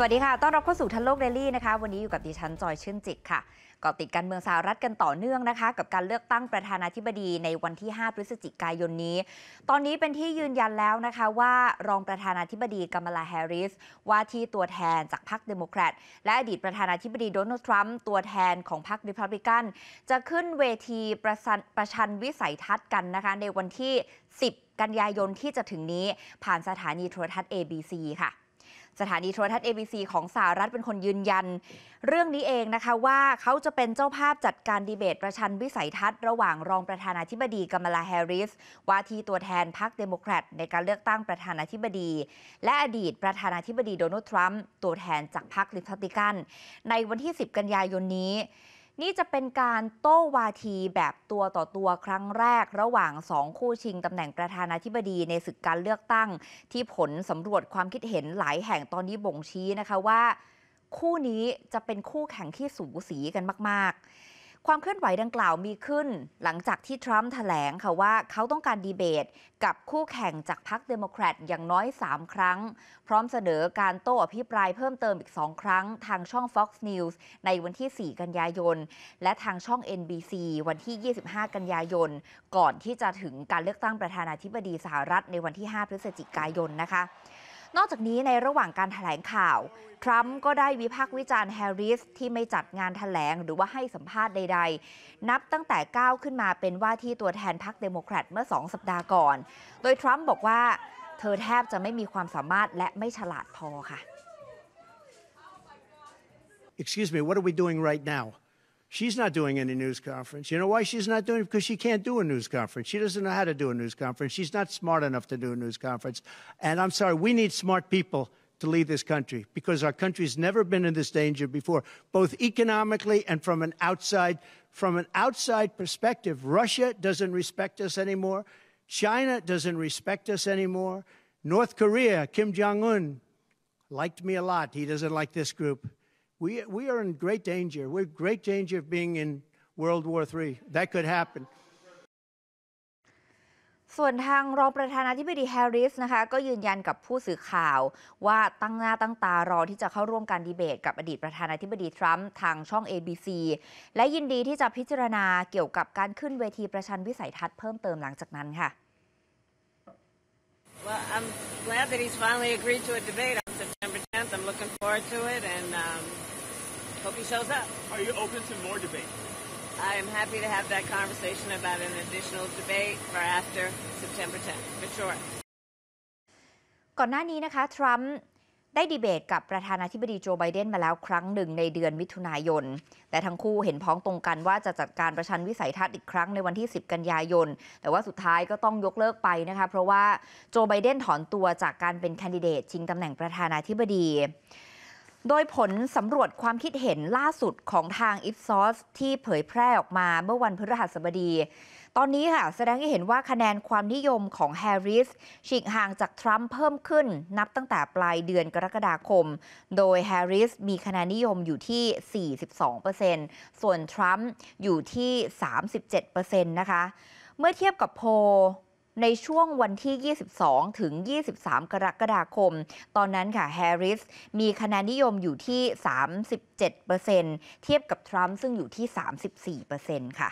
สวัสดีค่ะ ต้อนรับเข้าสู่ทันโลกเดลี่นะคะ วันนี้อยู่กับดิฉันจอยชื่นจิตค่ะก่อติดการเมืองสหรัฐกันต่อเนื่องนะคะ กับการเลือกตั้งประธานาธิบดีในวันที่ 5 พฤศจิกายนนี้ ตอนนี้เป็นที่ยืนยันแล้วนะคะว่ารองประธานาธิบดีกัมลาแฮริส ว่าที่ตัวแทนจากพรรคเดโมแครตและอดีตประธานาธิบดีโดนัลด์ทรัมป์ตัวแทนของพรรคริพับลิกันจะขึ้นเวทีประประชันวิสัยทัศน์กันนะคะในวันที่ 10 กันยายนที่จะถึงนี้ผ่านสถานีโทรทัศน์ ABC ค่ะสถานีโทรทัศน์ ABC ของสหรัฐเป็นคนยืนยัน เรื่องนี้เองนะคะว่าเขาจะเป็นเจ้าภาพจัดการดีเบตประชันวิสัยทัศน์ระหว่างรองประธานาธิบดีกัมลาแฮริส ว่าที่ตัวแทนพรรคเดโมแครตในการเลือกตั้งประธานาธิบดี และอดีตประธานาธิบดีโดนัลด์ทรัมป์ตัวแทนจากพรรคริพับลิกันในวันที่ 10 กันยายนนี้นี่จะเป็นการโต้วาทีแบบตัวต่อตัวครั้งแรก ระหว่างสองคู่ชิงตำแหน่งประธานาธิบดีในศึกการเลือกตั้ง ที่ผลสำรวจความคิดเห็นหลายแห่งตอนนี้บ่งชี้นะคะว่า คู่นี้จะเป็นคู่แข่งที่สูสีกันมากความเคลื่อนไหวดังกล่าวมีขึ้น หลังจากที่ทรัมป์แถลงค่ะว่าเขาต้องการดีเบตกับคู่แข่งจากพรรคเดโมแครตอย่างน้อย 3 ครั้งพร้อมเสนอการโต้อภิปรายเพิ่มเติมอีก 2 ครั้งทางช่อง Fox News ในวันที่ 4 กันยายน และทางช่อง NBC วันที่ 25 กันยายน ก่อนที่จะถึงการเลือกตั้งประธานาธิบดีสหรัฐในวันที่ 5 พฤศจิกายนนะคะนอกจากนี้ในระหว่างการถแถลงข่าวทรัมป์ก็ได้วิพากษ์วิจารณ์แฮร์ริส ที่ไม่จัดงานถแถลงหรือว่าให้สัมภาษณ์ใด ๆ นับตั้งแต่ก้าวขึ้นมาเป็นว่าที่ตัวแทนพรรคเดโมแครตเมื่อ2 สัปดาห์ก่อนโดยทรัมป์บอกว่าเธอแทบจะไม่มีความสามารถและไม่ฉลาดพอค่ะ Excuse me, what are we doing right now? She's not doing any news conference. You know why she's not doing it? Because she can't do a news conference. She doesn't know how to do a news conference. She's not smart enough to do a news conference. And I'm sorry, we need smart people to lead this country because our country's never been in this danger before, both economically and from an outside from an outside perspective. Russia doesn't respect us anymore. China doesn't respect us anymore. North Korea, Kim Jong Un liked me a lot. He doesn't like this group. We, we are in great danger. We're in great danger of being in World War III. That could happen. ส่วนทางรองประธานาธิบดีแฮร์ริสนะคะก็ยืนยันกับผู้สื่อข่าวว่าตั้งหน้าตั้งตารอที่จะเข้าร่วมการดีเบต กับอดีตประธานาธิบดีทรัมป์ทางช่อง ABC และยินดีที่จะพิจารณาเกี่ยวกับการขึ้นเวทีประชันวิสัยทัศน์เพิ่มเติมหลังจากนั้นค่ะ Well, I'm glad that he's finally agreed to a debate on September I'm looking forward to it and um, hope he shows up. Are you open to more debate? I am happy to have that conversation about an additional debate for after September 10th, for sure. ก่อนหน้านี้นะคะได้ดีเบตกับประธานาธิบดีโจไบเดนมาแล้วครั้งหนึ่งในเดือนมิถุนายน แต่ทั้งคู่เห็นพ้องตรงกันว่าจะจัดการประชันวิสัยทัศน์อีกครั้งในวันที่10กันยายน แต่ว่าสุดท้ายก็ต้องยกเลิกไปนะคะ เพราะว่าโจไบเดนถอนตัวจากการเป็นแคนดิเดตชิงตำแหน่งประธานาธิบดี โดยผลสำรวจความคิดเห็นล่าสุดของทาง Ipsos ที่เผยแพร่ออกมาเมื่อวันพฤหัสบดีตอนนี้ค่ะแสดงให้เห็นว่าคะแนนความนิยมของแฮร์ริสฉีกห่างจากทรัมป์เพิ่มขึ้นนับตั้งแต่ปลายเดือนกรกฎาคม โดยแฮร์ริสมีคะแนนนิยมอยู่ที่ 42%ส่วนทรัมป์อยู่ที่37%นะคะเมื่อเทียบกับโพในช่วงวันที่ 22ถึง23 กรกฎาคม ตอนนั้นค่ะแฮร์ริสมีคะแนนนิยมอยู่ที่ 37%เทียบกับทรัมป์ซึ่งอยู่ที่34%ค่ะ